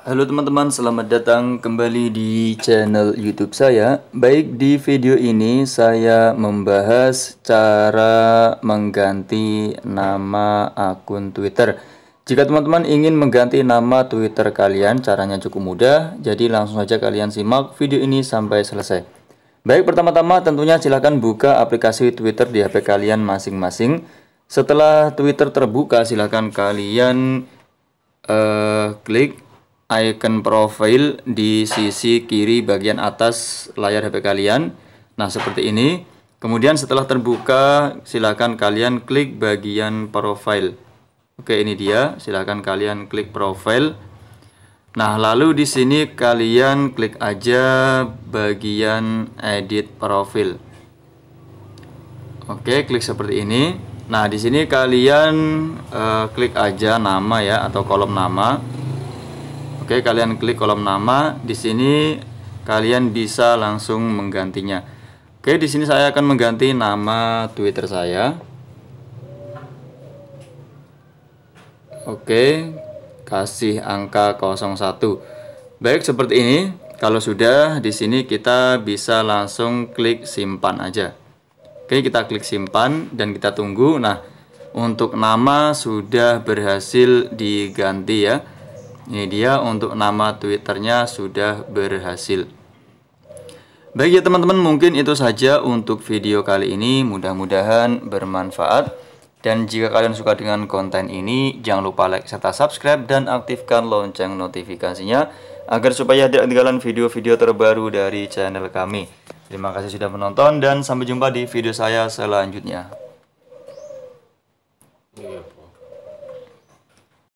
Halo teman-teman, selamat datang kembali di channel YouTube saya. Baik, di video ini saya membahas cara mengganti nama akun Twitter. Jika teman-teman ingin mengganti nama Twitter kalian, caranya cukup mudah. Jadi langsung saja kalian simak video ini sampai selesai. Baik, pertama-tama tentunya silahkan buka aplikasi Twitter di HP kalian masing-masing. Setelah Twitter terbuka, silahkan kalian uh, klik icon profile di sisi kiri bagian atas layar HP kalian. Nah, seperti ini. Kemudian setelah terbuka, silakan kalian klik bagian profile. Oke, ini dia. Silakan kalian klik profile. Nah, lalu di sini kalian klik aja bagian edit profile. Oke, klik seperti ini. Nah, di sini kalian uh, klik aja nama ya atau kolom nama. Oke, kalian klik kolom nama. Di sini kalian bisa langsung menggantinya. Oke, di sini saya akan mengganti nama Twitter saya. Oke, kasih angka 01. Baik, seperti ini. Kalau sudah, di sini kita bisa langsung klik simpan aja. Oke, kita klik simpan dan kita tunggu. Nah, untuk nama sudah berhasil diganti ya. Ini dia untuk nama Twitternya sudah berhasil. Baik ya teman-teman, mungkin itu saja untuk video kali ini. Mudah-mudahan bermanfaat. Dan jika kalian suka dengan konten ini, jangan lupa like serta subscribe dan aktifkan lonceng notifikasinya agar supaya tidak ketinggalan video-video terbaru dari channel kami. Terima kasih sudah menonton dan sampai jumpa di video saya selanjutnya. Iya,